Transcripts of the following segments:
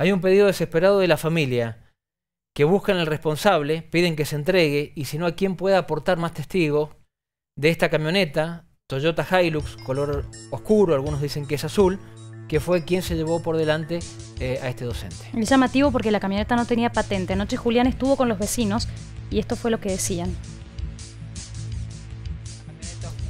Hay un pedido desesperado de la familia que buscan al responsable, piden que se entregue y si no a quién pueda aportar más testigos de esta camioneta, Toyota Hilux, color oscuro, algunos dicen que es azul, que fue quien se llevó por delante eh, a este docente. Es llamativo porque la camioneta no tenía patente. Anoche Julián estuvo con los vecinos y esto fue lo que decían.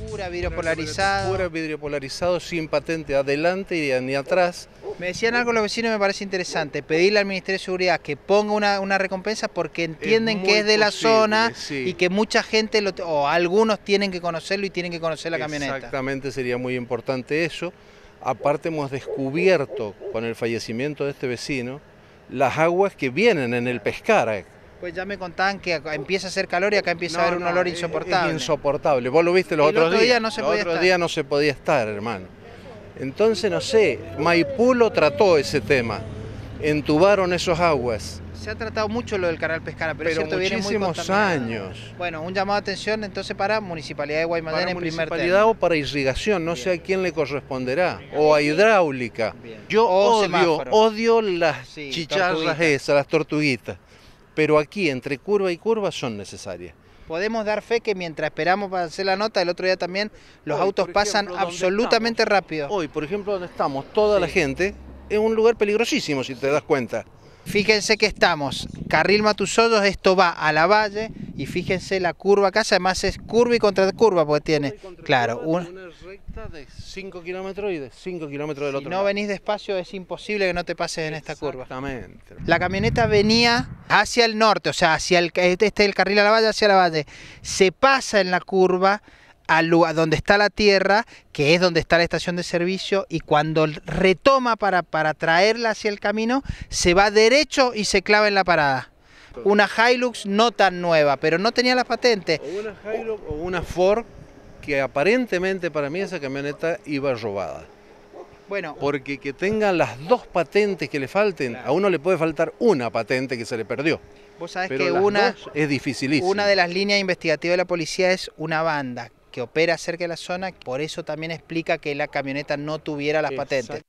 Oscura, vidrio polarizado. Oscura, vidrio polarizado, sin patente adelante y ni atrás. Me decían algo los vecinos y me parece interesante, pedirle al Ministerio de Seguridad que ponga una, recompensa porque entienden que es de la zona y que mucha gente, lo, o algunos tienen que conocerlo y tienen que conocer la camioneta. Exactamente, sería muy importante eso. Aparte hemos descubierto con el fallecimiento de este vecino las aguas que vienen en el pescar. Pues ya me contaban que empieza a hacer calor y acá empieza a haber un olor insoportable. insoportable. Vos lo viste los otros días. no no se podía estar, hermano. Entonces, no sé, Maipulo trató ese tema, entubaron esos aguas. Se ha tratado mucho lo del canal Pescara, pero, pero es muchísimos años. Bueno, un llamado de atención entonces para Municipalidad de Guaymallén en primer Municipalidad o para irrigación, no sé a quién le corresponderá, o a hidráulica. Yo odio, odio las chicharras esas, las tortuguitas, pero aquí entre curva y curva son necesarias podemos dar fe que mientras esperamos para hacer la nota, el otro día también los autos pasan absolutamente rápido. Hoy, por ejemplo, donde estamos, toda la gente, es un lugar peligrosísimo si te das cuenta. Fíjense que estamos, carril Matusoyos, esto va a la valle y fíjense la curva acá, además es curva y contra curva porque tiene, claro, una recta de 5 kilómetros y de 5 kilómetros del si otro. Si no venís despacio es imposible que no te pases en esta curva. Exactamente. La camioneta venía hacia el norte, o sea, hacia el, este, este el carril a la valle, hacia la valle, se pasa en la curva al lugar donde está la tierra, que es donde está la estación de servicio, y cuando retoma para, para traerla hacia el camino, se va derecho y se clava en la parada una Hilux no tan nueva, pero no tenía la patente. una Hilux o una Ford que aparentemente para mí esa camioneta iba robada. Bueno, porque que tengan las dos patentes que le falten, a uno le puede faltar una patente que se le perdió. Vos sabés que una es dificilísimo. Una de las líneas investigativas de la policía es una banda que opera cerca de la zona, por eso también explica que la camioneta no tuviera las patentes.